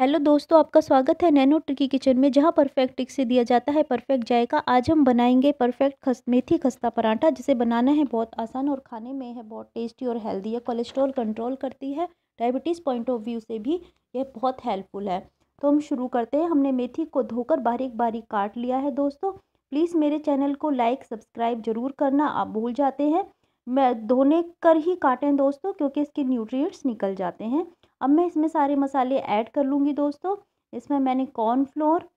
hello दोस्तों आपका स्वागत है नैनो ट्रिकी किचन में जहां परफेक्ट टिक से दिया जाता है परफेक्ट जायका आज हम बनाएंगे परफेक्ट खस मेथी खस्ता पराठा जिसे बनाना है बहुत आसान और खाने में है बहुत टेस्टी और हेल्दी है कोलेस्ट्रॉल कंट्रोल करती है डायबिटीज़ पॉइंट ऑफ व्यू से भी यह बहुत हेल्पफुल है तो हम शुरू करते हैं हमने मेथी को धोकर बारीक बारीक काट लिया है दोस्तों प्लीज़ मेरे चैनल को लाइक सब्सक्राइब जरूर करना आप भूल जाते हैं मैं धोने कर ही काटें दोस्तों क्योंकि इसके न्यूट्रिएंट्स निकल जाते हैं अब मैं इसमें सारे मसाले ऐड कर लूँगी दोस्तों इसमें मैंने कॉर्नफ्लोर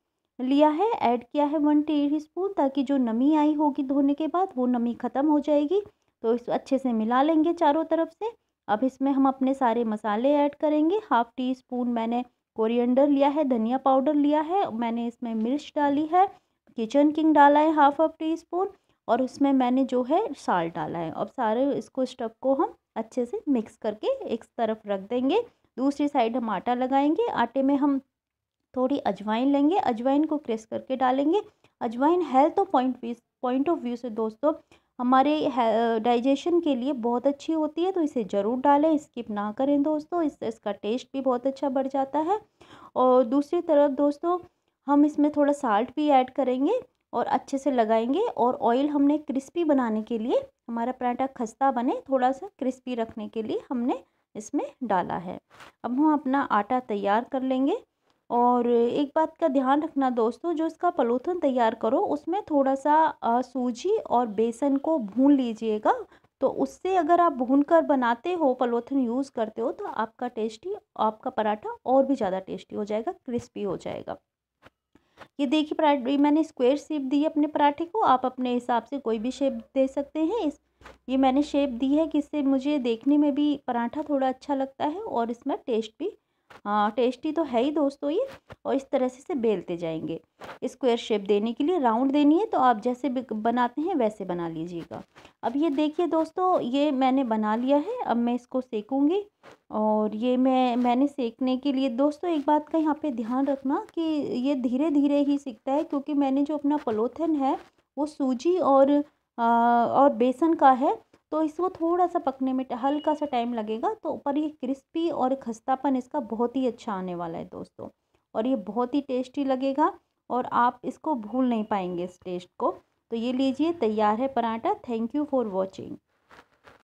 लिया है ऐड किया है वन टी स्पून ताकि जो नमी आई होगी धोने के बाद वो नमी ख़त्म हो जाएगी तो इस अच्छे से मिला लेंगे चारों तरफ से अब इसमें हम अपने सारे मसाले ऐड करेंगे हाफ़ टी स्पून मैंने कोरिएंडर लिया है धनिया पाउडर लिया है मैंने इसमें मिर्च डाली है किचन किंग डाला है हाफ हाफ टी स्पून और उसमें मैंने जो है साल्ट डाला है अब सारे इसको स्टफ को हम अच्छे से मिक्स करके एक तरफ रख देंगे दूसरी साइड हम आटा लगाएंगे आटे में हम थोड़ी अजवाइन लेंगे अजवाइन को क्रेस करके डालेंगे अजवाइन health point view point of view से दोस्तों हमारे डाइजेशन के लिए बहुत अच्छी होती है तो इसे ज़रूर डालें स्किप ना करें दोस्तों इससे इसका टेस्ट भी बहुत अच्छा बढ़ जाता है और दूसरी तरफ दोस्तों हम इसमें थोड़ा साल्ट भी ऐड करेंगे और अच्छे से लगाएंगे और ऑयल हमने क्रिस्पी बनाने के लिए हमारा पराठा खस्ता बने थोड़ा सा क्रिस्पी रखने के लिए हमने इसमें डाला है अब हम अपना आटा तैयार कर लेंगे और एक बात का ध्यान रखना दोस्तों जो इसका पलोथन तैयार करो उसमें थोड़ा सा सूजी और बेसन को भून लीजिएगा तो उससे अगर आप भून कर बनाते हो पलोथन यूज़ करते हो तो आपका टेस्टी आपका पराठा और भी ज़्यादा टेस्टी हो जाएगा क्रिस्पी हो जाएगा ये देखिए पराठे मैंने स्क्वेयर शेप दी है अपने पराठे को आप अपने हिसाब से कोई भी शेप दे सकते हैं इस ये मैंने शेप दी है कि इससे मुझे देखने में भी पराठा थोड़ा अच्छा लगता है और इसमें टेस्ट भी हाँ टेस्टी तो है ही दोस्तों ये और इस तरह से इसे बेलते जाएंगे स्क्वायर शेप देने के लिए राउंड देनी है तो आप जैसे बनाते हैं वैसे बना लीजिएगा अब ये देखिए दोस्तों ये मैंने बना लिया है अब मैं इसको सेकूँगी और ये मैं मैंने सेकने के लिए दोस्तों एक बात का यहाँ पे ध्यान रखना कि ये धीरे धीरे ही सीखता है क्योंकि मैंने जो अपना पलोथन है वो सूजी और और बेसन का है तो इसको थोड़ा सा पकने में हल्का सा टाइम लगेगा तो पर ये क्रिस्पी और खस्तापन इसका बहुत ही अच्छा आने वाला है दोस्तों और ये बहुत ही टेस्टी लगेगा और आप इसको भूल नहीं पाएंगे इस टेस्ट को तो ये लीजिए तैयार है paratha thank you for watching